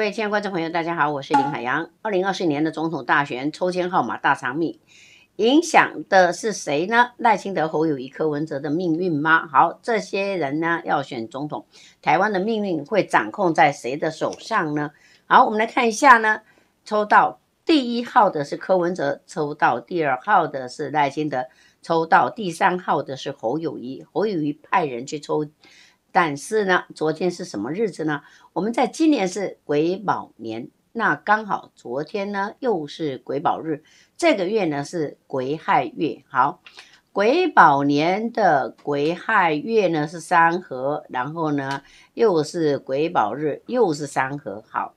各位亲爱的观众朋友，大家好，我是林海洋。二零二四年的总统大选抽签号码大长命，影响的是谁呢？赖清德、侯友谊、柯文哲的命运吗？好，这些人呢要选总统，台湾的命运会掌控在谁的手上呢？好，我们来看一下呢，抽到第一号的是柯文哲，抽到第二号的是赖清德，抽到第三号的是侯友谊。侯友谊派人去抽。但是呢，昨天是什么日子呢？我们在今年是癸卯年，那刚好昨天呢又是癸卯日，这个月呢是癸亥月。好，癸卯年的癸亥月呢是三合，然后呢又是癸卯日，又是三合。好，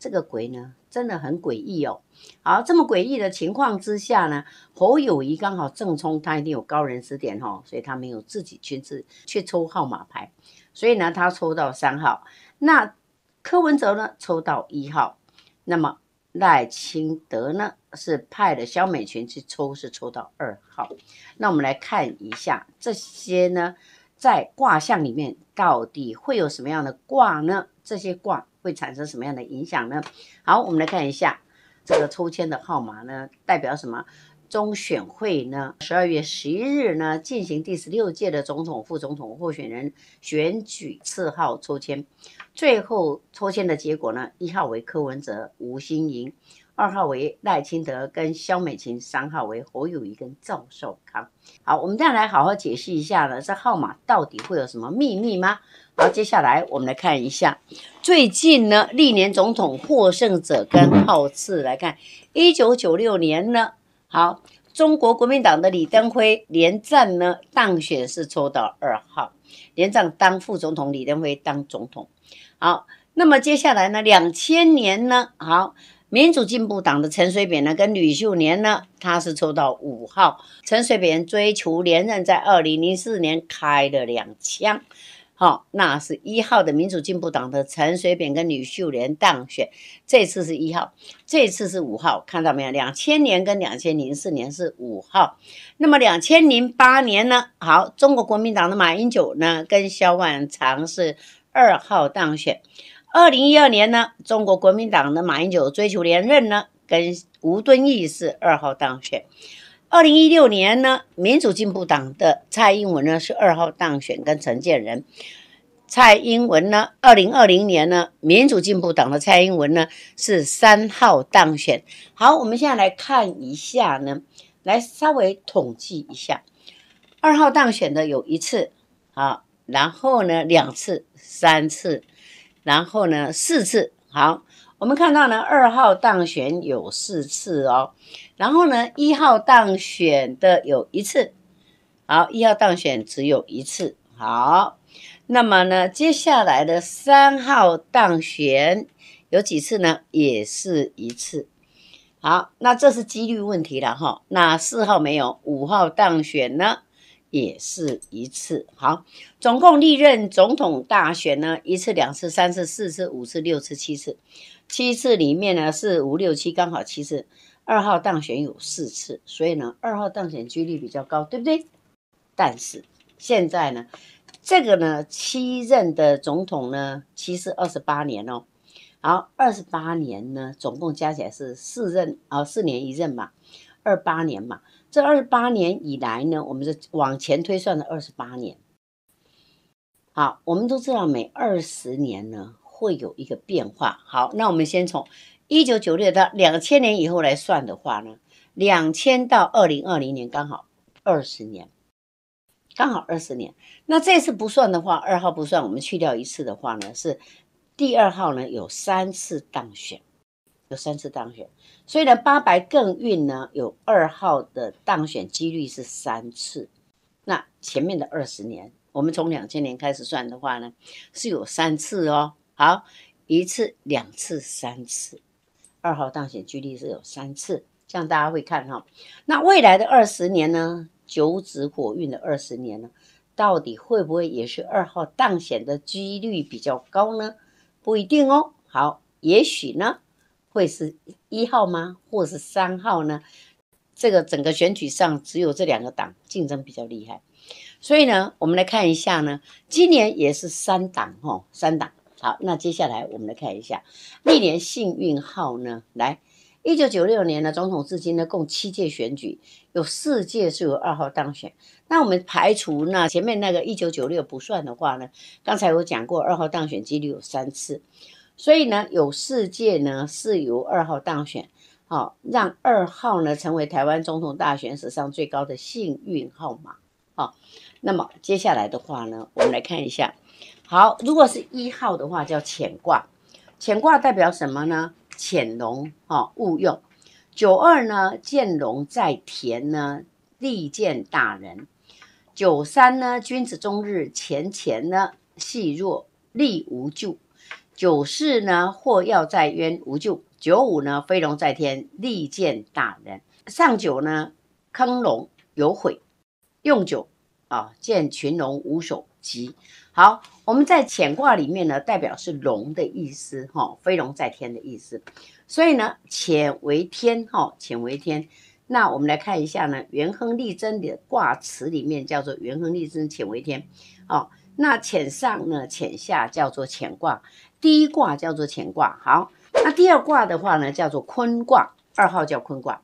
这个癸呢真的很诡异哦。好，这么诡异的情况之下呢，侯友谊刚好正冲，他一定有高人指点哈，所以他没有自己亲自去抽号码牌。所以呢，他抽到三号，那柯文哲呢抽到一号，那么赖清德呢是派了肖美琴去抽，是抽到二号。那我们来看一下这些呢，在卦象里面到底会有什么样的卦呢？这些卦会产生什么样的影响呢？好，我们来看一下这个抽签的号码呢，代表什么？中选会呢，十二月十一日呢进行第十六届的总统、副总统候选人选举次号抽签，最后抽签的结果呢，一号为柯文哲、吴欣盈，二号为赖清德跟萧美琴，三号为侯友谊跟赵寿康。好，我们再来好好解释一下呢，这号码到底会有什么秘密吗？好，接下来我们来看一下，最近呢历年总统获胜者跟号次来看，一九九六年呢。好，中国国民党的李登辉连战呢，当选是抽到二号，连战当副总统，李登辉当总统。好，那么接下来呢，两千年呢，好，民主进步党的陈水扁呢，跟吕秀莲呢，他是抽到五号，陈水扁追求连任，在二零零四年开了两枪。好，那是一号的民主进步党的陈水扁跟吕秀莲当选。这次是一号，这次是五号，看到没有？两千年跟两千零四年是五号，那么两千零八年呢？好，中国国民党的马英九呢跟萧万长是二号当选。二零一二年呢，中国国民党的马英九追求连任呢，跟吴敦义是二号当选。二零一六年呢，民主进步党的蔡英文呢是二号当选，跟陈建仁。蔡英文呢，二零二零年呢，民主进步党的蔡英文呢是三号当选。好，我们现在来看一下呢，来稍微统计一下，二号当选的有一次，好，然后呢两次，三次，然后呢四次。好，我们看到呢，二号当选有四次哦，然后呢，一号当选的有一次，好，一号当选只有一次，好，那么呢，接下来的三号当选有几次呢？也是一次，好，那这是几率问题了哈，那四号没有，五号当选呢？也是一次好，总共历任总统大选呢，一次、两次、三次、四次、五次、六次、七次，七次里面呢是五六七，刚好七次。二号当选有四次，所以呢，二号当选几率比较高，对不对？但是现在呢，这个呢，七任的总统呢，七是二十八年哦，好，二十八年呢，总共加起来是四任哦，四年一任嘛，二八年嘛。这二十八年以来呢，我们是往前推算的二十八年。好，我们都知道每二十年呢会有一个变化。好，那我们先从一九九六到两千年以后来算的话呢，两千到二零二零年刚好二十年，刚好二十年。那这次不算的话，二号不算，我们去掉一次的话呢，是第二号呢有三次当选。有三次当选，所以呢，八白更运呢，有二号的当选几率是三次。那前面的二十年，我们从两千年开始算的话呢，是有三次哦。好，一次、两次、三次，二号当选几率是有三次。这样大家会看哈，那未来的二十年呢，九紫火运的二十年呢，到底会不会也是二号当选的几率比较高呢？不一定哦。好，也许呢。会是一号吗？或是三号呢？这个整个选举上只有这两个党竞争比较厉害，所以呢，我们来看一下呢，今年也是三党哈，三党。好，那接下来我们来看一下历年幸运号呢，来，一九九六年呢，总统至今呢，共七届选举，有四届是有二号当选。那我们排除那前面那个一九九六不算的话呢，刚才我讲过，二号当选几率有三次。所以呢，有世界呢是由二号当选，好，让二号呢成为台湾总统大选史上最高的幸运号码哦，那么接下来的话呢，我们来看一下。好，如果是一号的话，叫潜卦。潜卦代表什么呢？潜龙，哈，勿用。九二呢，见龙在田呢，利见大人。九三呢，君子终日前乾呢，细弱，利无咎。九四呢，祸要在渊无咎；九五呢，飞龙在天，利见大人。上九呢，坑龙有悔，用九啊，见群龙无首吉。好，我们在乾卦里面呢，代表是龙的意思，哈，飞龙在天的意思。所以呢，乾为天，哈，乾为天。那我们来看一下呢，元亨利贞的卦辞里面叫做元亨利贞，乾为天。哦，那乾上呢，乾下叫做乾卦。第一卦叫做乾卦，好，那第二卦的话呢，叫做坤卦，二号叫坤卦。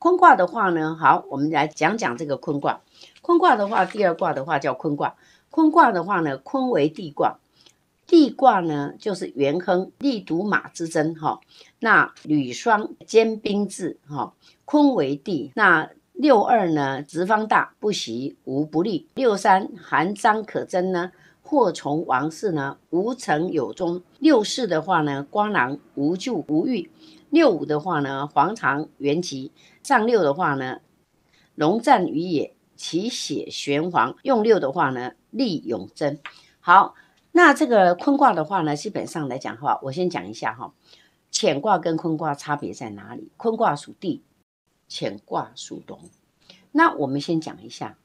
坤卦的话呢，好，我们来讲讲这个坤卦。坤卦的话，第二卦的话叫坤卦。坤卦的话呢，坤为地卦，地卦呢就是元亨利独马之争哈。那履霜坚冰至哈，坤为地，那六二呢直方大，不习无不利。六三寒章可贞呢。祸从王室呢？无成有终。六四的话呢？光囊无咎无欲；六五的话呢？皇藏元吉。上六的话呢？龙战于野，其血玄黄。用六的话呢？利永贞。好，那这个坤卦的话呢，基本上来讲的话，我先讲一下哈。乾卦跟坤卦差别在哪里？坤卦属地，乾卦属东。那我们先讲一下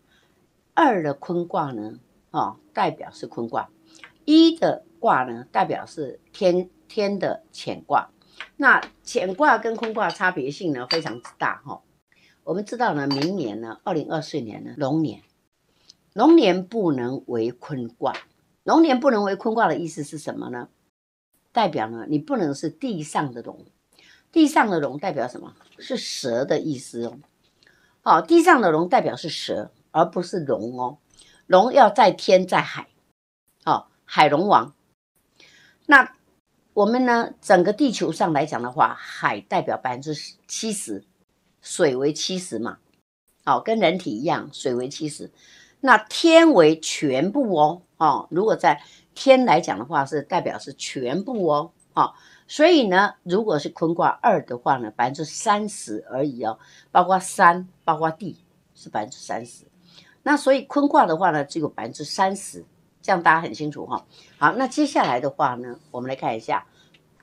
二的坤卦呢。哦，代表是坤卦，一的卦呢，代表是天天的乾卦。那乾卦跟坤卦差别性呢非常之大哈。我们知道呢，明年呢，二零二四年呢，龙年，龙年不能为坤卦。龙年不能为坤卦的意思是什么呢？代表呢，你不能是地上的龙。地上的龙代表什么？是蛇的意思哦。哦，地上的龙代表是蛇，而不是龙哦。龙要在天在海，哦，海龙王。那我们呢？整个地球上来讲的话，海代表百分之七十，水为七十嘛。哦，跟人体一样，水为七十。那天为全部哦。哦，如果在天来讲的话，是代表是全部哦。哦，所以呢，如果是坤卦二的话呢，百分之三十而已哦。包括山、包括地是百分之三十。那所以坤卦的话呢，只有百分之三十，这样大家很清楚哈。好，那接下来的话呢，我们来看一下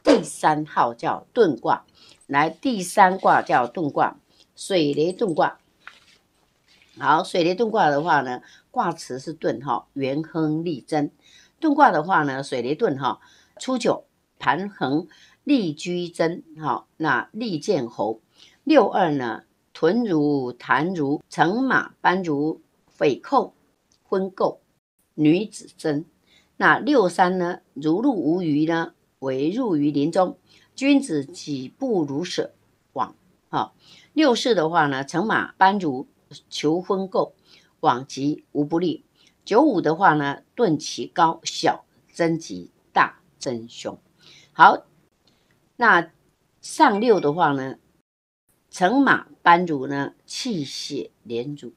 第三号叫遁卦。来，第三卦叫遁卦，水雷遁卦。好，水雷遁卦的话呢，卦辞是遁哈，元亨利贞。遁卦的话呢，水雷遁哈，初九盘恒利居贞哈，那利见侯。六二呢，屯如弹如乘马班如。匪寇婚垢、女子贞。那六三呢？如入无鱼呢？为入于林中，君子几不如舍往。哦。六四的话呢？乘马班如求婚垢，往吉无不利。九五的话呢？遁其高小真吉大真凶。好，那上六的话呢？乘马班如呢？泣血连如。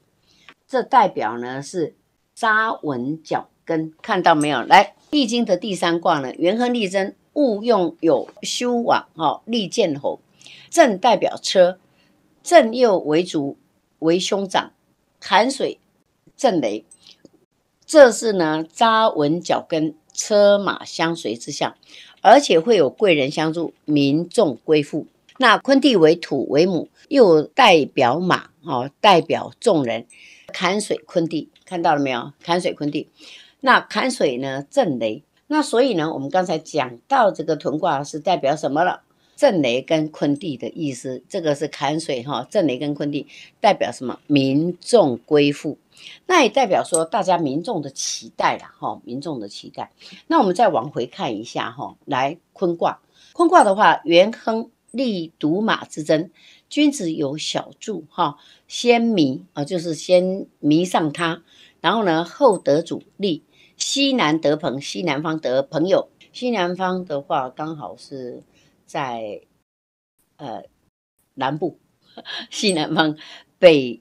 这代表呢是扎稳脚跟，看到没有？来《易经》的第三卦呢，元亨利贞，勿用有修往。哈，利见侯，震代表车，震又为主，为兄长，坎水，震雷，这是呢扎稳脚跟，车马相随之象，而且会有贵人相助，民众归附。那坤地为土为母，又代表马，哦，代表众人。坎水坤地，看到了没有？坎水坤地，那坎水呢？震雷。那所以呢，我们刚才讲到这个屯卦是代表什么了？震雷跟坤地的意思，这个是坎水哈，震雷跟坤地代表什么？民众归附，那也代表说大家民众的期待了哈，民众的期待。那我们再往回看一下哈，来坤卦，坤卦的话，元亨。立独马之争，君子有小助哈，先迷啊，就是先迷上他，然后呢，后得主立。西南得朋，西南方得朋友。西南方的话，刚好是在呃南部，西南方北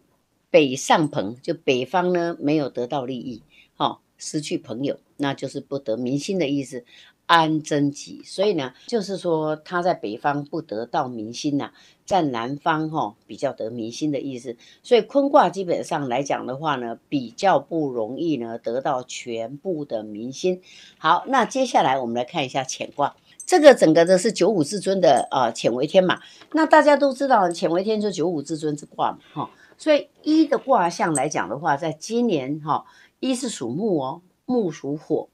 北上朋，就北方呢没有得到利益，哈，失去朋友，那就是不得民心的意思。安贞吉，所以呢，就是说他在北方不得到民心呐，在南方哈比较得民心的意思。所以坤卦基本上来讲的话呢，比较不容易呢得到全部的民心。好，那接下来我们来看一下乾卦，这个整个的是九五至尊的呃乾为天嘛。那大家都知道乾为天，就九五至尊之卦嘛哈。所以一的卦象来讲的话，在今年哈一是属木哦，木属火。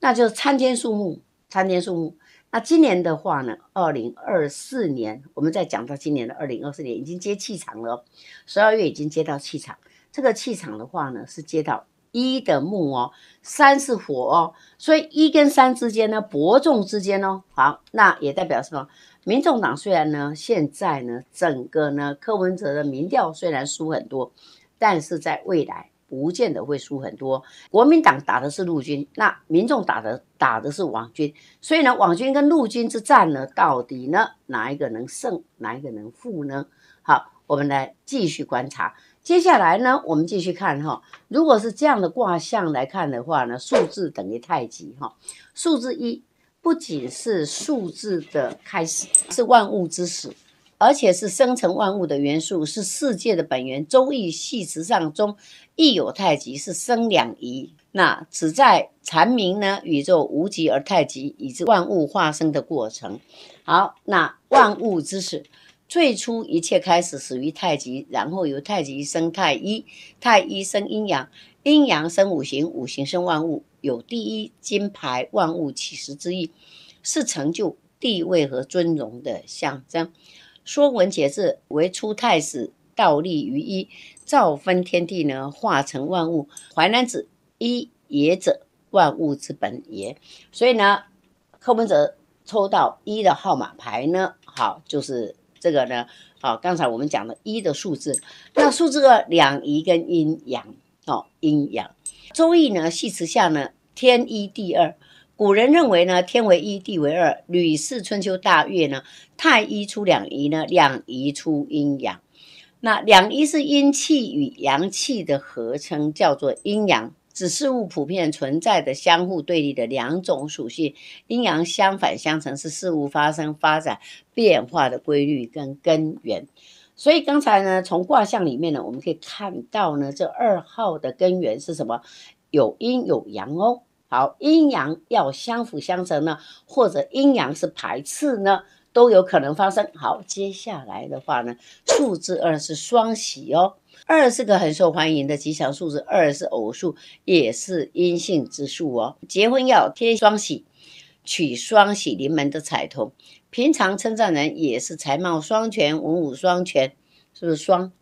那就是参天树木，参天树木。那今年的话呢，二零二四年，我们再讲到今年的二零二四年，已经接气场了。十二月已经接到气场，这个气场的话呢，是接到一的木哦，三是火哦，所以一跟三之间呢，伯仲之间哦。好，那也代表什么？民众党虽然呢，现在呢，整个呢，柯文哲的民调虽然输很多，但是在未来。不见得会输很多。国民党打的是陆军，那民众打的打的是网军，所以呢，网军跟陆军之战呢，到底呢哪一个能胜，哪一个能负呢？好，我们来继续观察。接下来呢，我们继续看哈，如果是这样的卦象来看的话呢，数字等于太极哈，数字一不仅是数字的开始，是万物之始。而且是生成万物的元素，是世界的本源。《周易》系辞上中亦有太极，是生两仪。那此在阐明呢宇宙无极而太极，以至万物化生的过程。好，那万物之始，最初一切开始始于太极，然后由太极生太一，太一生阴阳，阴阳生五行，五行生万物。有第一金牌，万物起始之意，是成就地位和尊荣的象征。说文解字为初太始，道立于一，造分天地呢，化成万物。淮南子一也者，万物之本也。所以呢，柯文哲抽到一的号码牌呢，好，就是这个呢，好，刚才我们讲的一的数字，那数字二两仪跟阴阳，哦，阴阳。周易呢，系辞下呢，天一地二。古人认为呢，天为一，地为二，《吕氏春秋·大月呢，太一出两仪呢，两仪出阴阳。那两仪是阴气与阳气的合称，叫做阴阳，指事物普遍存在的相互对立的两种属性。阴阳相反相成，是事物发生、发展、变化的规律跟根源。所以刚才呢，从卦象里面呢，我们可以看到呢，这二号的根源是什么？有阴有阳哦。好，阴阳要相辅相成呢，或者阴阳是排斥呢，都有可能发生。好，接下来的话呢，数字二是双喜哦，二是个很受欢迎的吉祥数字，二是偶数，也是阴性之数哦。结婚要贴双喜，取双喜临门的彩头。平常称赞人也是才貌双全、文武双全，是不是双？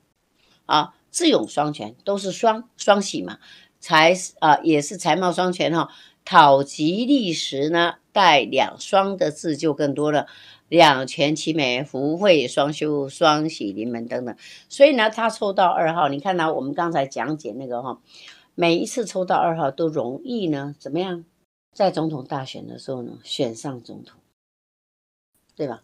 啊，智勇双全，都是双双喜嘛。才啊，也是才貌双全哈。讨吉利时呢，带两双的字就更多了，两全其美、福慧双修、双喜临门等等。所以呢，他抽到二号，你看呢？我们刚才讲解那个哈，每一次抽到二号都容易呢？怎么样？在总统大选的时候呢，选上总统，对吧？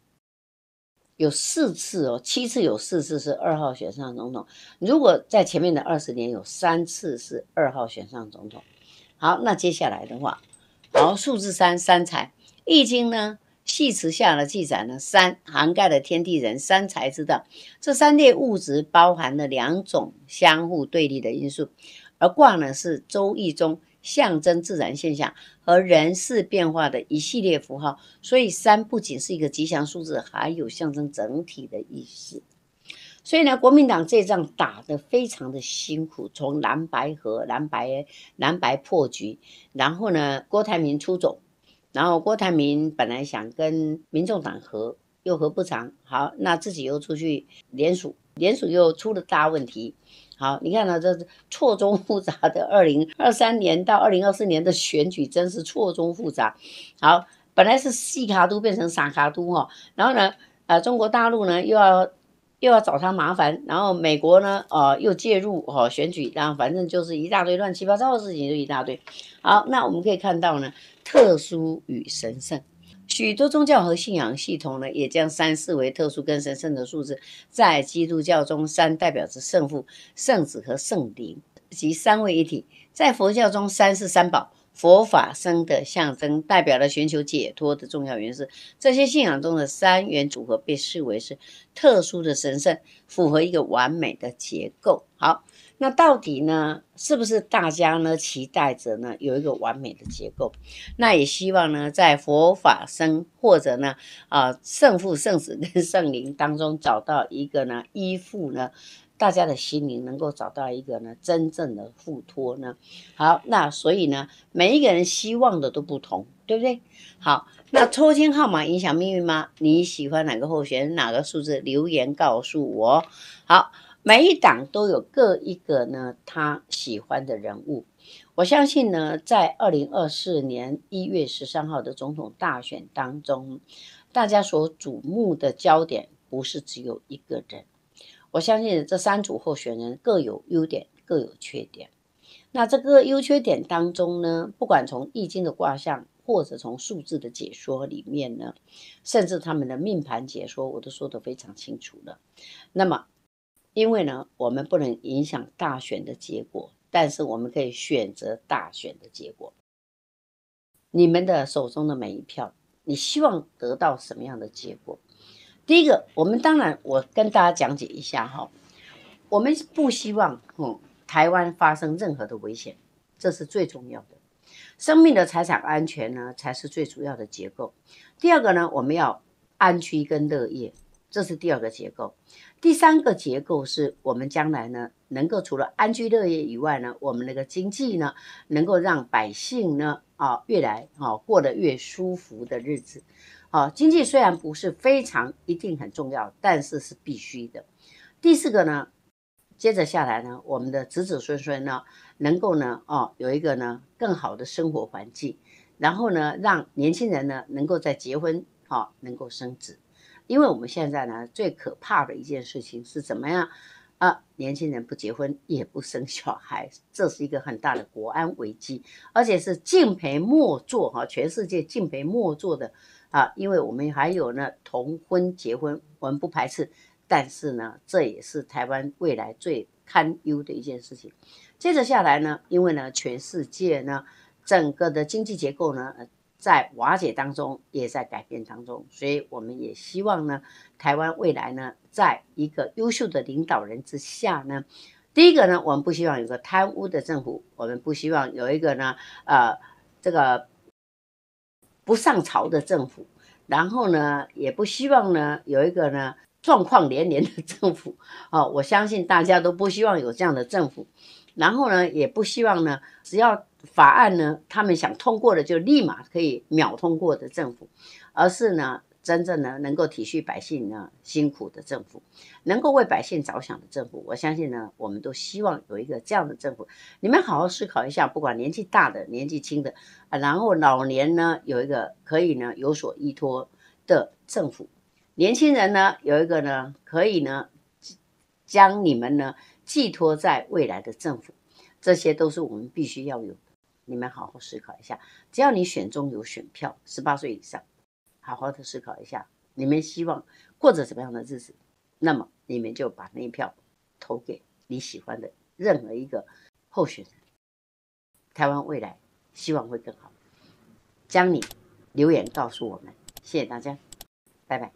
有四次哦，七次有四次是二号选上总统。如果在前面的二十年有三次是二号选上总统，好，那接下来的话，好，数字三三才，《易经》呢，系辞下了记载呢，三，涵盖了天地人三才之道。这三列物质包含了两种相互对立的因素，而卦呢是《周易》中。象征自然现象和人事变化的一系列符号，所以三不仅是一个吉祥数字，还有象征整体的意思。所以呢，国民党这仗打得非常的辛苦，从蓝白和蓝白、蓝白破局，然后呢，郭台铭出走，然后郭台铭本来想跟民众党和又和不长，好，那自己又出去联署，联署又出了大问题。好，你看呢，这是错综复杂的二零二三年到二零二四年的选举，真是错综复杂。好，本来是细卡都变成傻卡都哈，然后呢，呃，中国大陆呢又要又要找他麻烦，然后美国呢，呃，又介入哈选举，然后反正就是一大堆乱七八糟的事情，就一大堆。好，那我们可以看到呢，特殊与神圣。许多宗教和信仰系统呢，也将三视为特殊跟神圣的数字。在基督教中，三代表着圣父、圣子和圣灵及三位一体；在佛教中，三是三宝。佛法身的象征，代表了寻求解脱的重要元素。这些信仰中的三元组合被视为是特殊的神圣，符合一个完美的结构。好，那到底呢，是不是大家呢期待着呢有一个完美的结构？那也希望呢在佛法生或者呢啊圣父、圣子跟圣灵当中找到一个呢依附呢。大家的心灵能够找到一个呢真正的附托呢？好，那所以呢，每一个人希望的都不同，对不对？好，那抽签号码影响命运吗？你喜欢哪个候选人？哪个数字？留言告诉我。好，每一档都有各一个呢他喜欢的人物。我相信呢，在二零二四年一月十三号的总统大选当中，大家所瞩目的焦点不是只有一个人。我相信这三组候选人各有优点，各有缺点。那这个优缺点当中呢，不管从易经的卦象，或者从数字的解说里面呢，甚至他们的命盘解说，我都说得非常清楚了。那么，因为呢，我们不能影响大选的结果，但是我们可以选择大选的结果。你们的手中的每一票，你希望得到什么样的结果？第一个，我们当然，我跟大家讲解一下哈，我们不希望嗯台湾发生任何的危险，这是最重要的，生命的财产安全呢才是最主要的结构。第二个呢，我们要安居跟乐业，这是第二个结构。第三个结构是我们将来呢能够除了安居乐业以外呢，我们那个经济呢能够让百姓呢啊越来啊过得越舒服的日子。啊，经济虽然不是非常一定很重要，但是是必须的。第四个呢，接着下来呢，我们的子子孙孙呢，能够呢，哦，有一个呢更好的生活环境，然后呢，让年轻人呢能够在结婚，哈，能够生子。因为我们现在呢，最可怕的一件事情是怎么样啊？年轻人不结婚也不生小孩，这是一个很大的国安危机，而且是敬陪末座，哈，全世界敬陪末座的。啊，因为我们还有呢同婚结婚，我们不排斥，但是呢，这也是台湾未来最堪忧的一件事情。接着下来呢，因为呢，全世界呢，整个的经济结构呢，在瓦解当中，也在改变当中，所以我们也希望呢，台湾未来呢，在一个优秀的领导人之下呢，第一个呢，我们不希望有个贪污的政府，我们不希望有一个呢，呃，这个。不上朝的政府，然后呢，也不希望呢有一个呢状况连连的政府啊！我相信大家都不希望有这样的政府，然后呢，也不希望呢只要法案呢他们想通过的就立马可以秒通过的政府，而是呢。真正呢能够体恤百姓呢辛苦的政府，能够为百姓着想的政府，我相信呢我们都希望有一个这样的政府。你们好好思考一下，不管年纪大的、年纪轻的啊，然后老年呢有一个可以呢有所依托的政府，年轻人呢有一个呢可以呢将你们呢寄托在未来的政府，这些都是我们必须要有的。你们好好思考一下，只要你选中有选票，十八岁以上。好好的思考一下，你们希望过着什么样的日子？那么你们就把那一票投给你喜欢的任何一个候选人。台湾未来希望会更好，将你留言告诉我们，谢谢大家，拜拜。